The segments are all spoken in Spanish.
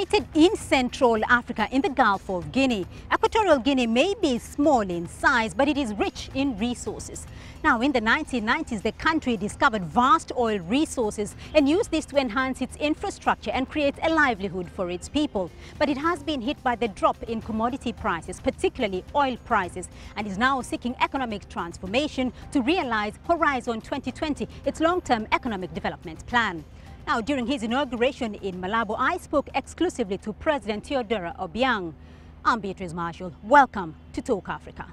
Located in Central Africa in the Gulf of Guinea. Equatorial Guinea may be small in size, but it is rich in resources. Now, in the 1990s, the country discovered vast oil resources and used this to enhance its infrastructure and create a livelihood for its people. But it has been hit by the drop in commodity prices, particularly oil prices, and is now seeking economic transformation to realize Horizon 2020, its long-term economic development plan. Now, during his inauguration in Malabo, I spoke exclusively to President Theodora Obiang. I'm Beatrice Marshall. Welcome to Talk Africa.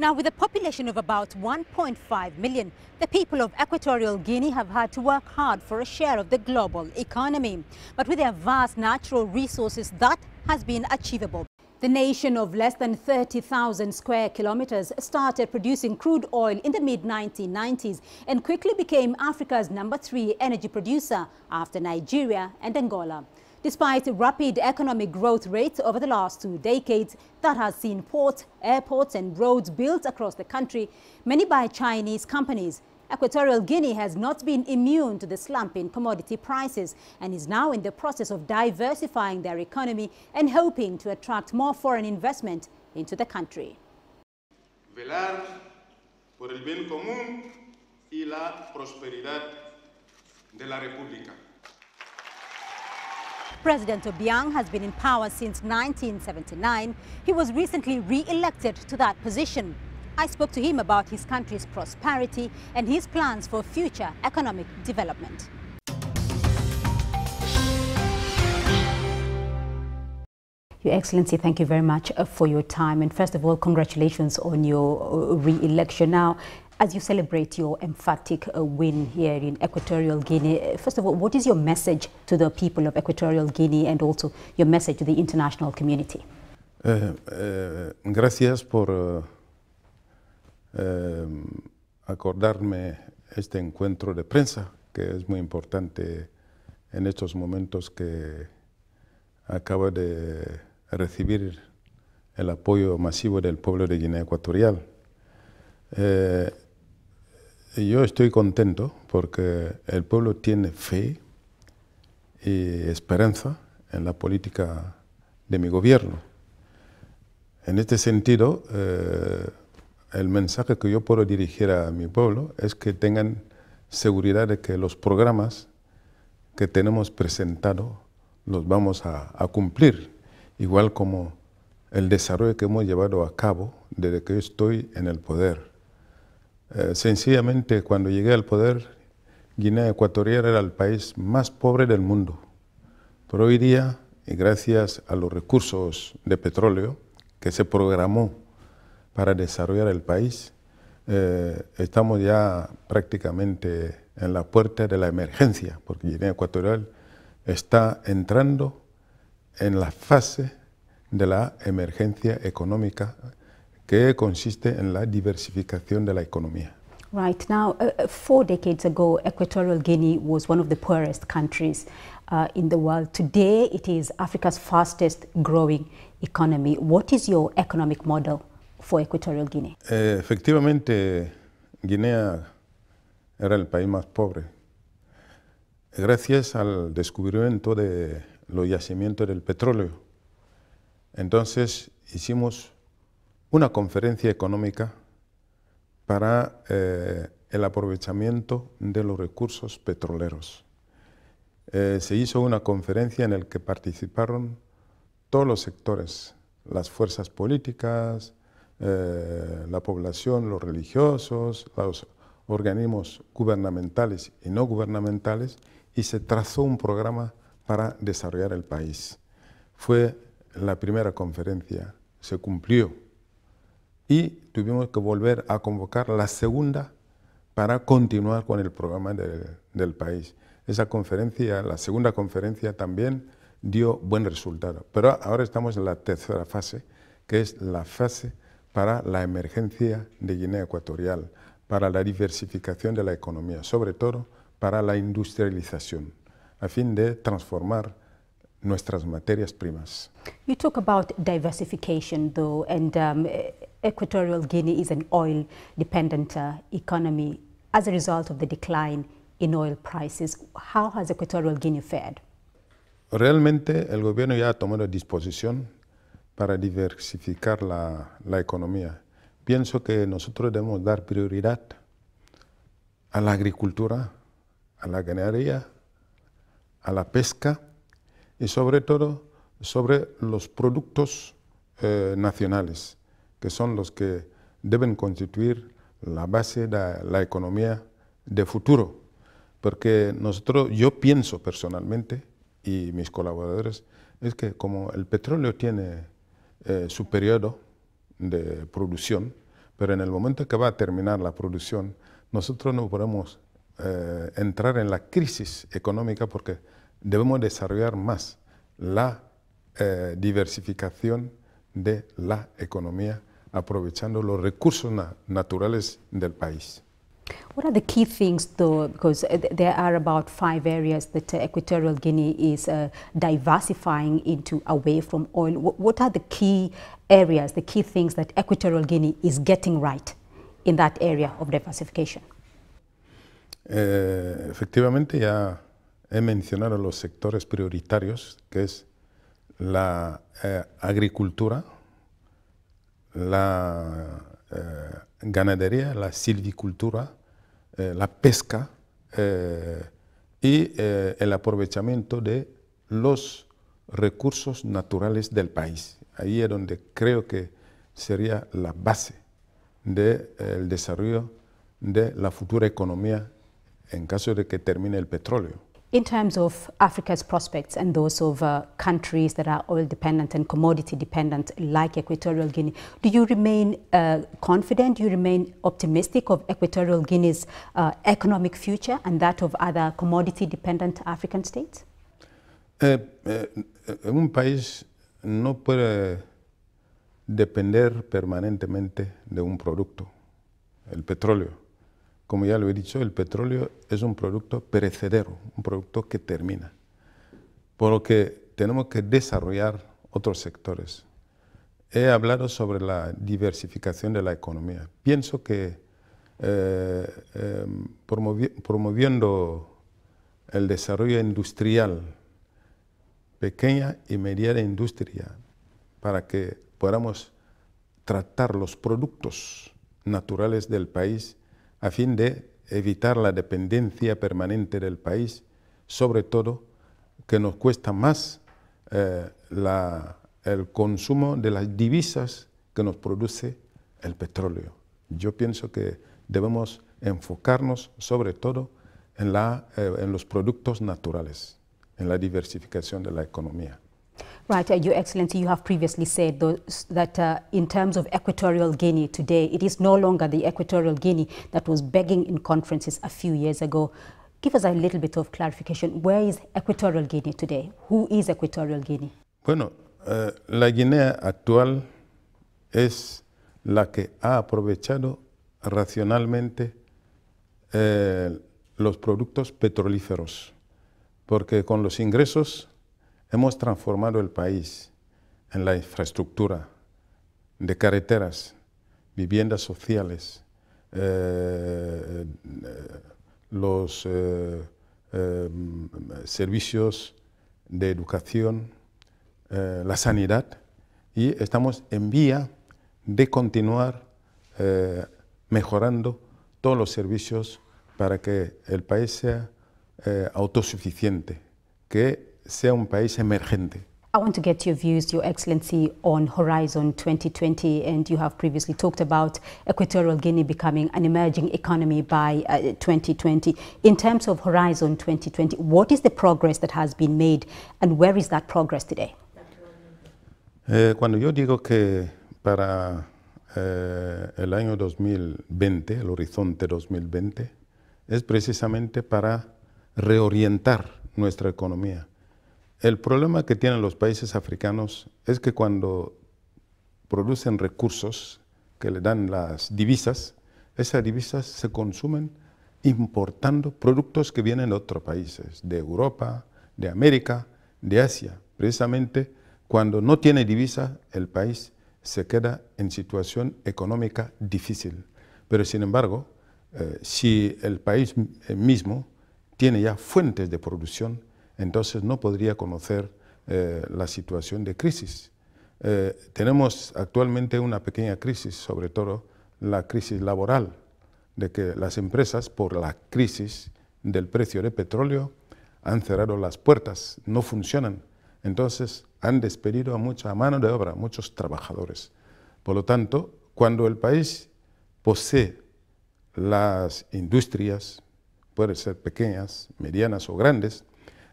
Now, with a population of about 1.5 million, the people of Equatorial Guinea have had to work hard for a share of the global economy. But with their vast natural resources, that has been achievable. The nation of less than 30,000 square kilometers started producing crude oil in the mid-1990s and quickly became Africa's number three energy producer after Nigeria and Angola. Despite rapid economic growth rates over the last two decades that has seen ports, airports and roads built across the country, many by Chinese companies, Equatorial Guinea has not been immune to the slump in commodity prices and is now in the process of diversifying their economy and hoping to attract more foreign investment into the country. Velar por el bien común y la prosperidad de la República. President Obiang has been in power since 1979. He was recently re-elected to that position. I spoke to him about his country's prosperity and his plans for future economic development. Your Excellency, thank you very much uh, for your time. And first of all, congratulations on your uh, re-election. Now, as you celebrate your emphatic uh, win here in Equatorial Guinea, uh, first of all, what is your message to the people of Equatorial Guinea and also your message to the international community? Uh, uh, gracias por uh, um, acordarme este encuentro de prensa, que es muy importante en estos momentos que acabo de recibir el apoyo masivo del pueblo de Guinea Ecuatorial. Eh, Yo estoy contento porque el pueblo tiene fe y esperanza en la política de mi gobierno. En este sentido, eh, el mensaje que yo puedo dirigir a mi pueblo es que tengan seguridad de que los programas que tenemos presentados los vamos a, a, cumplir, igual como el desarrollo que hemos llevado a cabo desde que estoy en el poder. Eh, sencillamente, cuando llegué al poder, Guinea Ecuatorial era el país más pobre del mundo. Pero hoy día, y gracias a los recursos de petróleo que se programó para desarrollar el país, eh, estamos ya prácticamente en la puerta de la emergencia, porque Guinea Ecuatorial está entrando en la fase de la emergencia económica que consiste en la diversificación de la economía. Right. Now, uh, uh, four decades ago, Equatorial Guinea was one of the poorest countries uh, in the world. Today, it is Africa's fastest growing economy. What is your economic model for Equatorial Guinea? Eh, efectivamente, Guinea era el país más pobre. Gracias al descubrimiento de los yacimientos del petróleo, entonces hicimos una conferencia económica para eh, el aprovechamiento de los recursos petroleros. Eh, se hizo una conferencia en la que participaron todos los sectores, las fuerzas políticas, eh, la población, los religiosos, los organismos gubernamentales y no gubernamentales, y se trazó un programa para desarrollar el país. Fue la primera conferencia, se cumplió y tuvimos que volver a convocar la segunda para continuar con el programa del país. Esa conferencia, la segunda conferencia también dio buen resultado, pero ahora estamos en la tercera fase, que es la fase para la emergencia de Guinea Ecuatorial, para la diversificación de la economía, sobre todo para la industrialización, a fin de transformar nuestras materias primas. You talk about diversification, though, and um, Equatorial Guinea is an oil-dependent uh, economy. As a result of the decline in oil prices, how has Equatorial Guinea fared? Realmente el gobierno ya ha tomado disposición para diversificar la, la economía. Pienso que nosotros debemos dar prioridad a la agricultura, a la ganadería, a la pesca y sobre todo sobre los productos eh, nacionales que son los que deben constituir la base de la economía de futuro. Porque nosotros, yo pienso personalmente, y mis colaboradores, es que como el petróleo tiene eh, su periodo de producción, pero en el momento que va a terminar la producción, nosotros no podemos eh, entrar en la crisis económica porque debemos desarrollar más la eh, diversificación de la economía aprovechando los recursos naturales del país. What are the key things, though, because eh, there are about five areas that uh, Equatorial Guinea is uh, diversifying into away from oil. what are the key areas, the key things that Equatorial Guinea is getting right in that area of diversification? Eh, efectivamente, ya he mencionado los sectores prioritarios, que es la eh, agricultura, la eh, ganadería, la silvicultura, eh, la pesca eh, y el aprovechamiento de los recursos naturales del país. Ahí es donde creo que sería la base del desarrollo de la futura economía en caso de que termine el petróleo. in terms of Africa's prospects and those of uh, countries that are oil dependent and commodity dependent, like Equatorial Guinea, do you remain uh, confident? Do you remain optimistic of Equatorial Guinea's uh, economic future and that of other commodity dependent African states? Eh, eh, eh, un país no puede depender permanentemente de un producto, el petróleo. como ya lo he dicho, el petróleo es un producto perecedero, un producto que termina. Por lo que tenemos que desarrollar otros sectores. He hablado sobre la diversificación de la economía. Pienso que eh, em, promoviendo el desarrollo industrial, pequeña y mediana industria, para que podamos tratar los productos naturales del país a fin de evitar la dependencia permanente del país, sobre todo que nos cuesta más eh, el consumo de las divisas que nos produce el petróleo. Yo pienso que debemos enfocarnos sobre todo en eh, los productos naturales, en la diversificación de la economía. Right, uh, Your Excellency, you have previously said those, that uh, in terms of Equatorial Guinea today, it is no longer the Equatorial Guinea that was begging in conferences a few years ago. Give us a little bit of clarification. Where is Equatorial Guinea today? Who is Equatorial Guinea? Bueno, uh, la Guinea actual es la que ha aprovechado racionalmente eh, los productos petrolíferos, porque con los ingresos Hemos transformado el país en la infraestructura de carreteras, viviendas sociales, eh, eh, los eh, servicios de educación, la sanidad, y estamos en vía de continuar mejorando todos los servicios para que el país sea autosuficiente, que sea un país emergente. I want to get your views, Your Excellency, on Horizon 2020. And you have previously talked about Equatorial Guinea becoming an emerging economy by uh, 2020. In terms of Horizon 2020, what is the progress that has been made and where is that progress today? Eh, cuando yo digo que para eh, el año 2020, el horizonte 2020, es precisamente para reorientar nuestra economía. El problema que tienen los países africanos es que cuando producen recursos que le dan las divisas, esas divisas se consumen importando productos que vienen de otros países, de Europa, de América, de Asia. Precisamente cuando no tiene divisa, el país se queda en situación económica difícil. Pero sin embargo, eh, si el país eh, mismo tiene ya fuentes de producción entonces no podría conocer eh, la situación de crisis. Eh, tenemos actualmente una pequeña crisis, sobre todo la crisis laboral, de que las empresas, por la crisis del precio de petróleo, han cerrado las puertas, no funcionan. Entonces han despedido a mucha mano de obra, muchos trabajadores. Por lo tanto, cuando el país posee las industrias, pueden ser pequeñas, medianas o grandes,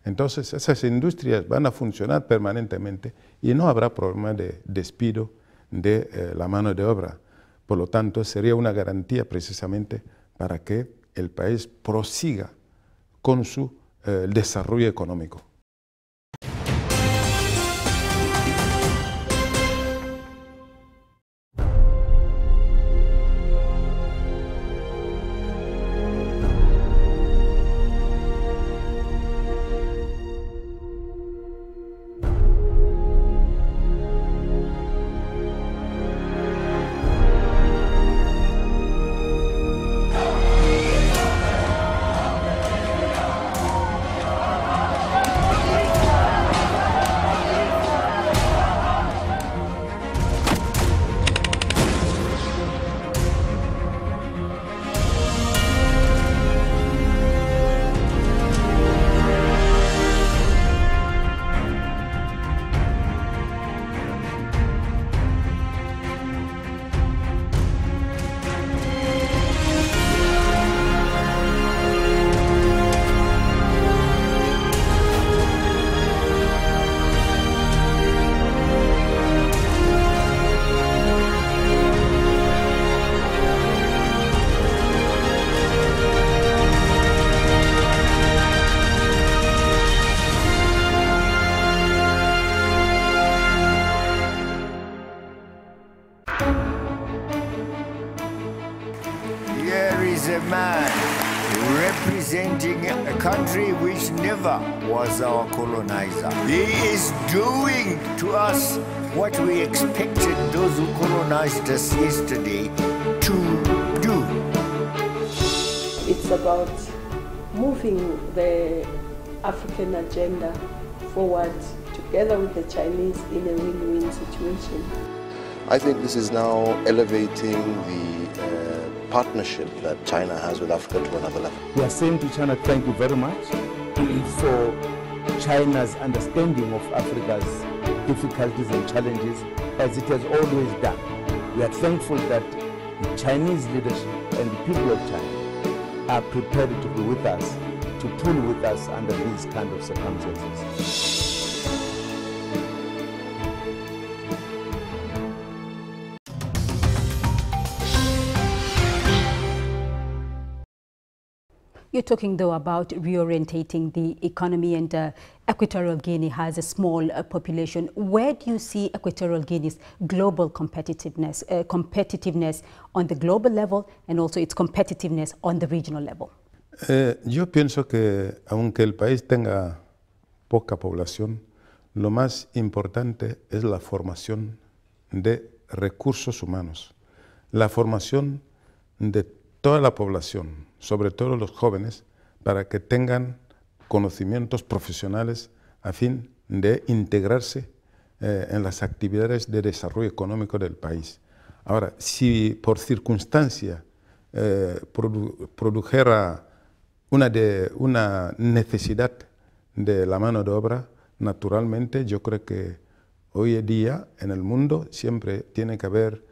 entonces esas industrias van a funcionar permanentemente y no habrá problema de despido de eh, la mano de obra. Por lo tanto, sería una garantía precisamente para que el país prosiga con su eh, desarrollo económico. our colonizer. He is doing to us what we expected those who colonized us yesterday to do. It's about moving the African agenda forward together with the Chinese in a win-win situation. I think this is now elevating the uh, partnership that China has with Africa to another level. We are saying to China, thank you very much for China's understanding of Africa's difficulties and challenges as it has always done. We are thankful that the Chinese leadership and the people of China are prepared to be with us, to pull with us under these kind of circumstances. You're talking, though, about reorientating the economy and uh, Equatorial Guinea has a small uh, population. Where do you see Equatorial Guinea's global competitiveness, uh, competitiveness on the global level and also its competitiveness on the regional level? Eh, yo pienso que aunque el país tenga poca población, lo más importante es la formación de recursos humanos, la formación de toda la población, sobre todo los jóvenes, para que tengan conocimientos profesionales a fin de integrarse eh, en las actividades de desarrollo económico del país. Ahora, si por circunstancia eh, produjera una, de, una necesidad de la mano de obra, naturalmente yo creo que hoy en día en el mundo siempre tiene que haber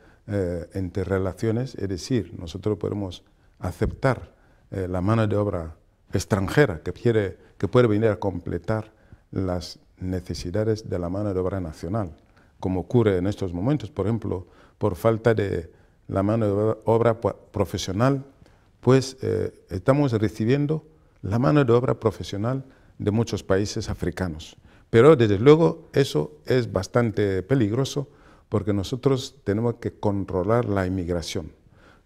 interrelaciones, eh, es decir, nosotros podemos aceptar eh, la mano de obra extranjera que, quiere, que puede venir a completar las necesidades de la mano de obra nacional, como ocurre en estos momentos, por ejemplo, por falta de la mano de obra profesional, pues eh, estamos recibiendo la mano de obra profesional de muchos países africanos. Pero desde luego eso es bastante peligroso porque nosotros tenemos que controlar la inmigración.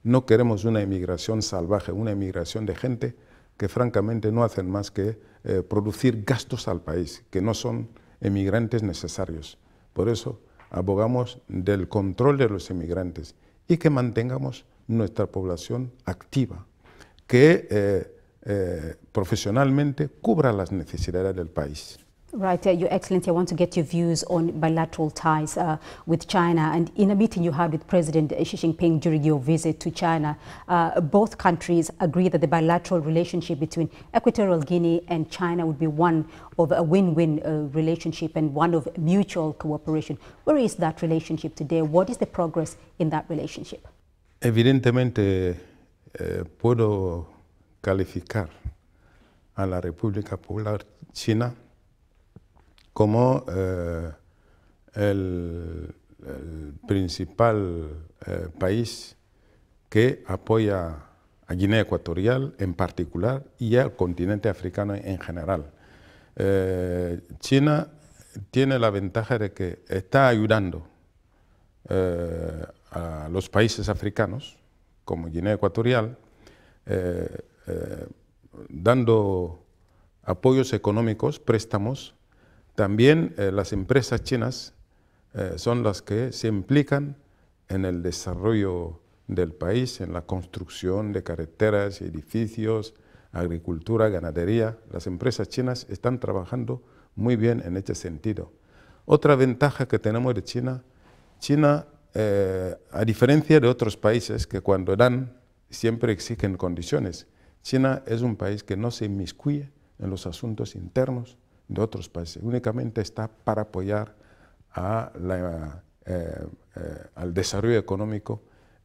No queremos una emigración salvaje, una emigración de gente que francamente no hacen más que eh, producir gastos al país, que no son emigrantes necesarios. Por eso abogamos del control de los emigrantes y que mantengamos nuestra población activa, que eh, eh, profesionalmente cubra las necesidades del país. Right, uh, Your Excellency, I want to get your views on bilateral ties uh, with China. And in a meeting you had with President Xi Jinping during your visit to China, uh, both countries agreed that the bilateral relationship between Equatorial Guinea and China would be one of a win-win uh, relationship and one of mutual cooperation. Where is that relationship today? What is the progress in that relationship? Evidentemente, eh, puedo calificar a la República Popular China como eh, el, principal eh, país que apoya a Guinea Ecuatorial en particular y al continente africano en general. Eh, China tiene la ventaja de que está ayudando a los países africanos, como Guinea Ecuatorial, dando apoyos económicos, préstamos también eh, las empresas chinas eh, son las que se implican en el desarrollo del país, en la construcción de carreteras, edificios, agricultura, ganadería. Las empresas chinas están trabajando muy bien en este sentido. Otra ventaja que tenemos de China, China, eh, a diferencia de otros países que cuando dan siempre exigen condiciones, China es un país que no se inmiscuye en los asuntos internos de otros países. Únicamente está para apoyar a la, eh, eh, al desarrollo económico,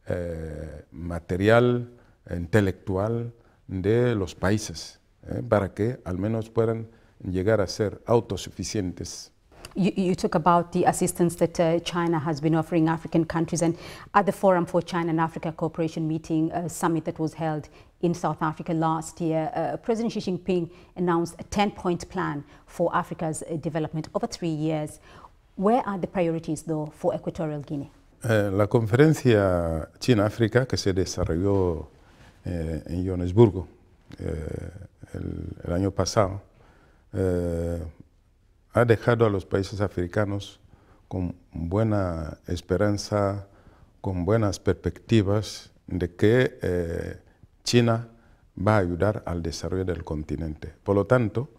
eh, material, intelectual de los países, eh, para que al menos puedan llegar a ser autosuficientes. You, you, talk about the assistance that uh, China has been offering African countries, and at the Forum for China and Africa Cooperation meeting a uh, summit that was held in South Africa last year, uh, President Xi Jinping announced a 10-point plan for Africa's uh, development over three years. Where are the priorities, though, for Equatorial Guinea? Eh, la conferencia China-África que se desarrolló eh, en Johannesburgo eh, el, el, año pasado eh, ha dejado a los países africanos con buena esperanza, con buenas perspectivas de que eh, China va a ayudar al desarrollo del continente. Por lo tanto,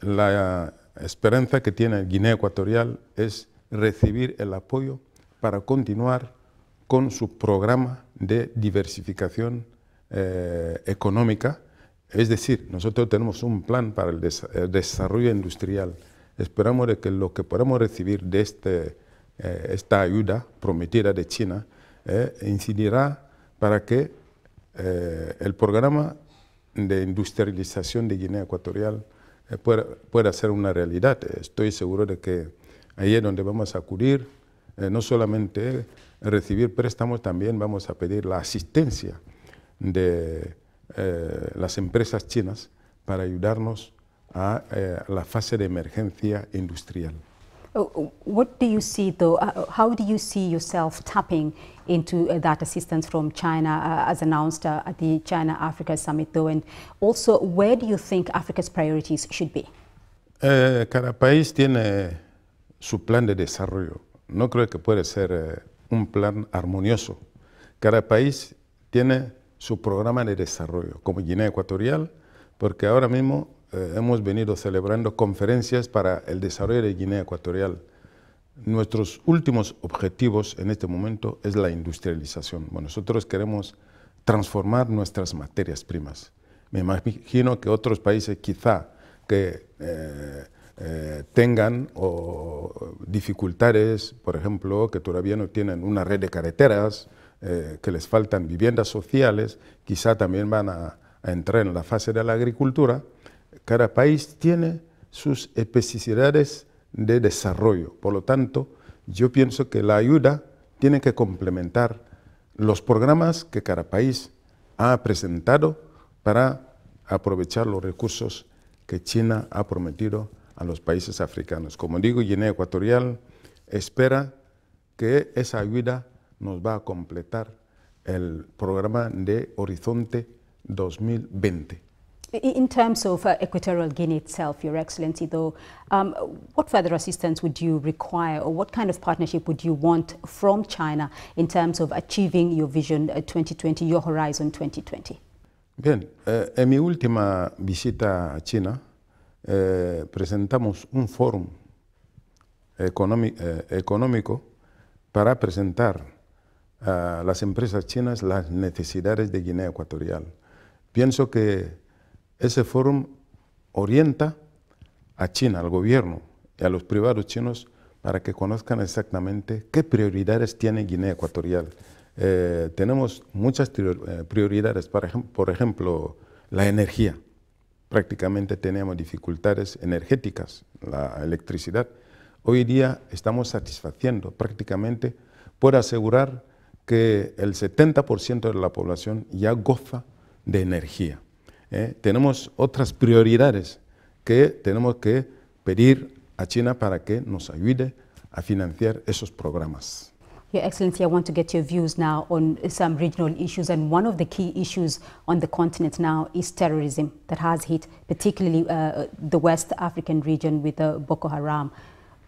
la esperanza que tiene Guinea Ecuatorial es recibir el apoyo para continuar con su programa de diversificación eh, económica. Es decir, nosotros tenemos un plan para el, eh, desarrollo industrial. Esperamos de que lo que podamos recibir de este, eh, esta ayuda prometida de China incidirá para que eh, el programa de industrialización de Guinea Ecuatorial eh, puede pueda, ser una realidad. Eh, estoy seguro de que ahí es donde vamos a acudir, no solamente recibir préstamos, también vamos a pedir la asistencia de las empresas chinas para ayudarnos a la fase de emergencia industrial. Oh, oh, what do you see though? Uh, how do you see yourself tapping into uh, that assistance from China uh, as announced uh, at the China Africa Summit And also, where do you think Africa's priorities should be? Eh, cada país tiene su plan de desarrollo. No creo que puede ser eh, un plan armonioso. Cada país tiene su programa de desarrollo, como Guinea Ecuatorial, porque ahora mismo eh, hemos venido celebrando conferencias para el desarrollo de Guinea Ecuatorial. Nuestros últimos objetivos en este momento es la industrialización. nosotros queremos transformar nuestras materias primas. Me imagino que otros países quizá que eh, eh, tengan dificultades, por ejemplo, que todavía no tienen una red de carreteras, eh, que les faltan viviendas sociales, quizá también van a, a entrar en la fase de la agricultura. Cada país tiene sus especificidades de desarrollo. Por lo tanto, yo pienso que la ayuda tiene que complementar los programas que cada país ha presentado para aprovechar los recursos que China ha prometido a los países africanos. Como digo, Guinea Ecuatorial espera que esa ayuda nos va a completar el programa de Horizonte 2020. In terms of uh, Equatorial Guinea itself, Your Excellency, though, um, what further assistance would you require or what kind of partnership would you want from China in terms of achieving your vision 2020, uh, your horizon 2020? Bien, eh, en mi última visita a China eh, presentamos un foro eh, económico para presentar a las empresas chinas las necesidades de Guinea Ecuatorial. Pienso que Ese fórum orienta a China, al gobierno y a los privados chinos para que conozcan exactamente qué prioridades tiene Guinea Ecuatorial. Eh, tenemos muchas eh, prioridades, por ejemplo, por ejemplo, la energía. Prácticamente teníamos dificultades energéticas, la electricidad. Hoy día estamos satisfaciendo prácticamente por asegurar que el 70% de la población ya goza de energía. eh, tenemos otras prioridades que tenemos que pedir a China para que nos ayude a financiar esos programas. Your Excellency, I want to get your views now on some regional issues. And one of the key issues on the continent now is terrorism that has hit particularly uh, the West African region with uh, Boko Haram.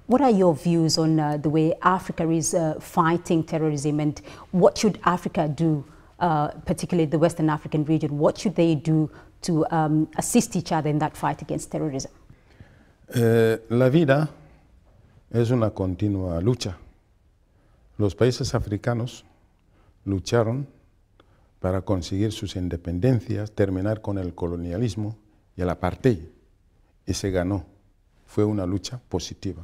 What are your views on uh, the way Africa is uh, fighting terrorism and what should Africa do, uh, particularly the Western African region? What should they do to um, assist each other in that fight against terrorism? Eh, la vida es una continua lucha. Los países africanos lucharon para conseguir sus independencias, terminar con el colonialismo y el apartheid. Y se ganó. Fue una lucha positiva.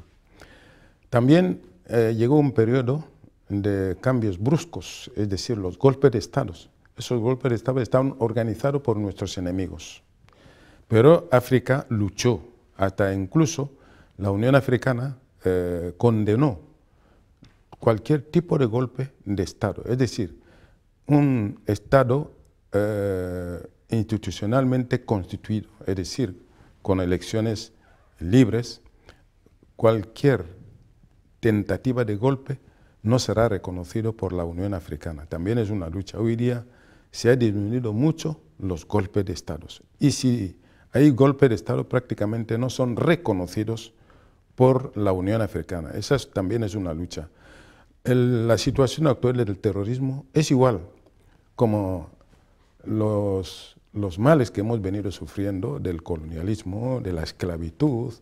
También eh, llegó un periodo de cambios bruscos, es decir, los golpes de estados esos golpes de Estado estaban organizados por nuestros enemigos. Pero África luchó, hasta incluso la Unión Africana eh, condenó cualquier tipo de golpe de Estado. Es decir, un Estado eh, institucionalmente constituido, es decir, con elecciones libres, cualquier tentativa de golpe no será reconocido por la Unión Africana. También es una lucha. Hoy día se ha disminuido mucho los golpes de Estado. Y si hay golpes de Estado, prácticamente no son reconocidos por la Unión Africana. Esa también es una lucha. la situación actual del terrorismo es igual, como los, males que hemos venido sufriendo del colonialismo, de la esclavitud,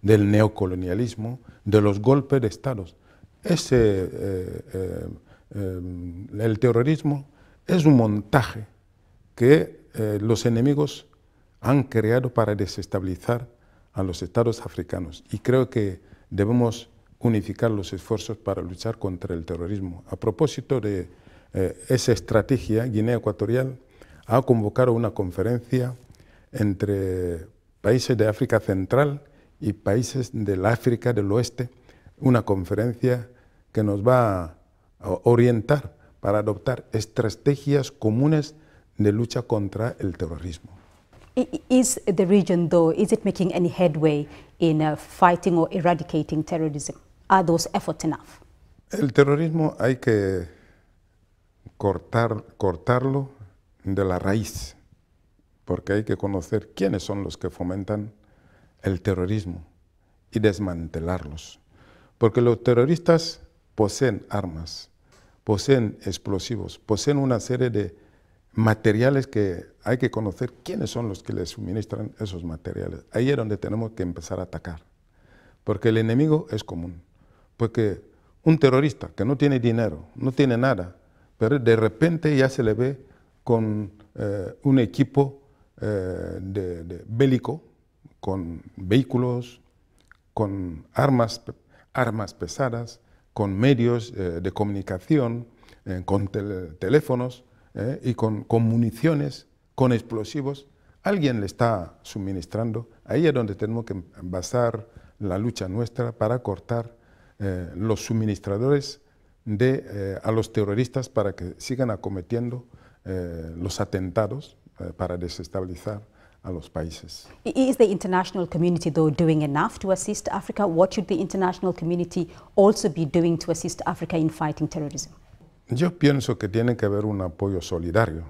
del neocolonialismo, de los golpes de Estado. Ese, eh, eh, eh, el terrorismo es un montaje que eh, los enemigos han creado para desestabilizar a los estados africanos. Y creo que debemos unificar los esfuerzos para luchar contra el terrorismo. A propósito de eh, esa estrategia, Guinea Ecuatorial ha convocado una conferencia entre países de África Central y países del África del Oeste, una conferencia que nos va a orientar para adoptar estrategias comunes de lucha contra el terrorismo. Is the region, though, is it making any headway in uh, fighting or eradicating terrorism? Are those El terrorismo hay que cortar, cortarlo de la raíz, porque hay que conocer quiénes son los que fomentan el terrorismo y desmantelarlos. Porque los terroristas poseen armas, poseen explosivos, poseen una serie de materiales que hay que conocer quiénes son los que les suministran esos materiales. Ahí es donde tenemos que empezar a atacar, porque el enemigo es común, porque un terrorista que no tiene dinero, no tiene nada, pero de repente ya se le ve con eh, un equipo eh, bélico, con vehículos, con armas, armas pesadas, con medios eh, de comunicación, eh, con teléfonos eh, y con, municiones, con explosivos. Alguien le está suministrando. Ahí es donde tenemos que basar la lucha nuestra para cortar los suministradores a los terroristas para que sigan acometiendo los atentados para desestabilizar a los países. Is the international community, though, doing enough to assist Africa? What should the international community also be doing to assist Africa in fighting terrorism? Yo pienso que tiene que haber un apoyo solidario.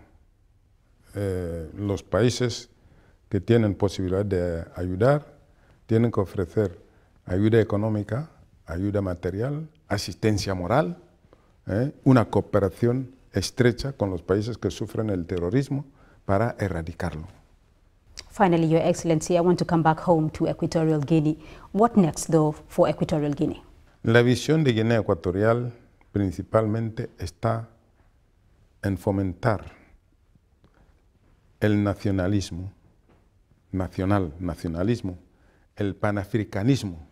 Eh, los países que tienen posibilidad de ayudar tienen que ofrecer ayuda económica, ayuda material, asistencia moral, eh, una cooperación estrecha con los países que sufren el terrorismo para erradicarlo. Finally, Your Excellency, I want to come back home to Equatorial Guinea. What next, though, for Equatorial Guinea? La visión de Guinea Ecuatorial principalmente está en fomentar el nacionalismo, nacional, nacionalismo, el panafricanismo,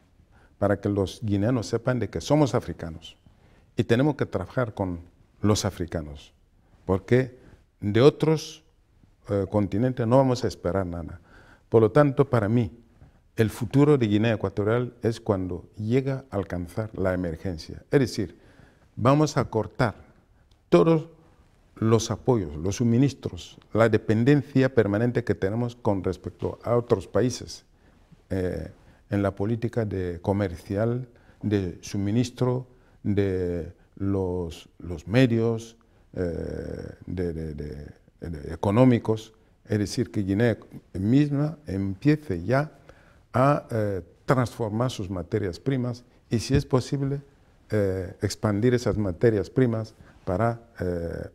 para que los guineanos sepan de que somos africanos y tenemos que trabajar con los africanos, porque de otros eh, continente no vamos a esperar nada. Por lo tanto, para mí, el futuro de Guinea Ecuatorial es cuando llega a alcanzar la emergencia. Es decir, vamos a cortar todos los apoyos, los suministros, la dependencia permanente que tenemos con respecto a otros países eh, en la política de comercial, de suministro, de los, los medios, eh, de eh, económicos, es decir, que Guinea misma empiece ya a eh, transformar sus materias primas y, si es posible, eh, expandir esas materias primas para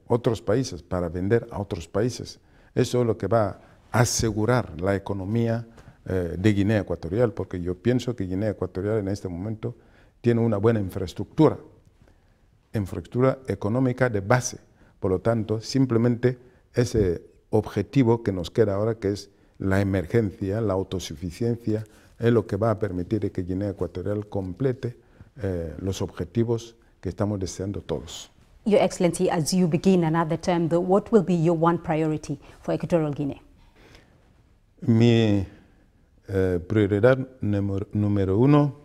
otros países, para vender a otros países. Eso es lo que va a asegurar la economía de Guinea Ecuatorial, porque yo pienso que Guinea Ecuatorial en este momento tiene una buena infraestructura, infraestructura económica de base. Por lo tanto, simplemente ese objetivo que nos queda ahora, que es la emergencia, la autosuficiencia, es lo que va a permitir que Guinea Ecuatorial complete eh, los objetivos que estamos deseando todos. Your Excellency, as you begin another term, what will be your one priority for Equatorial Guinea? Mi eh, prioridad número uno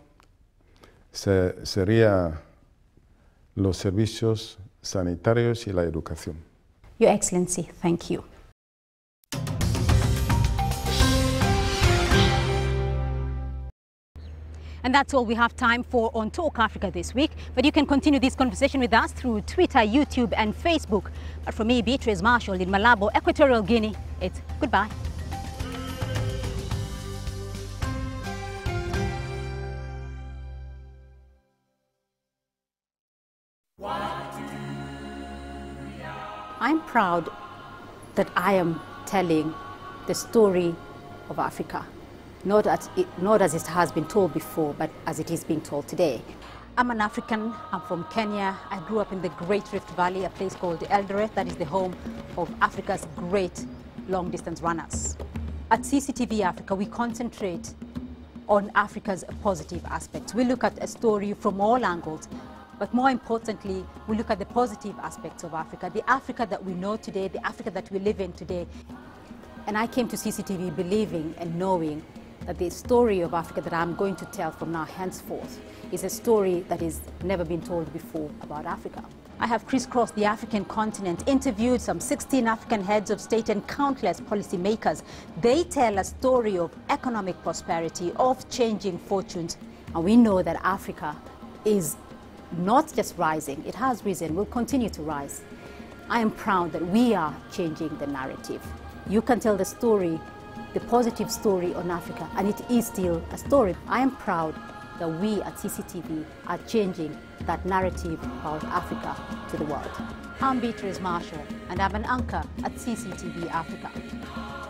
sería los servicios sanitarios y la educación. Your Excellency, thank you. And that's all we have time for on Talk Africa this week. But you can continue this conversation with us through Twitter, YouTube, and Facebook. But for me, Beatrice Marshall in Malabo, Equatorial Guinea, it's goodbye. I'm proud that I am telling the story of Africa, not as, it, not as it has been told before, but as it is being told today. I'm an African, I'm from Kenya. I grew up in the Great Rift Valley, a place called Eldoret, that is the home of Africa's great long-distance runners. At CCTV Africa, we concentrate on Africa's positive aspects. We look at a story from all angles, but more importantly, we look at the positive aspects of Africa, the Africa that we know today, the Africa that we live in today. And I came to CCTV believing and knowing that the story of Africa that I'm going to tell from now henceforth is a story that has never been told before about Africa. I have crisscrossed the African continent, interviewed some 16 African heads of state and countless policymakers. They tell a story of economic prosperity, of changing fortunes, and we know that Africa is not just rising, it has risen, will continue to rise. I am proud that we are changing the narrative. You can tell the story, the positive story on Africa, and it is still a story. I am proud that we at CCTV are changing that narrative about Africa to the world. I'm Beatrice Marshall, and I'm an anchor at CCTV Africa.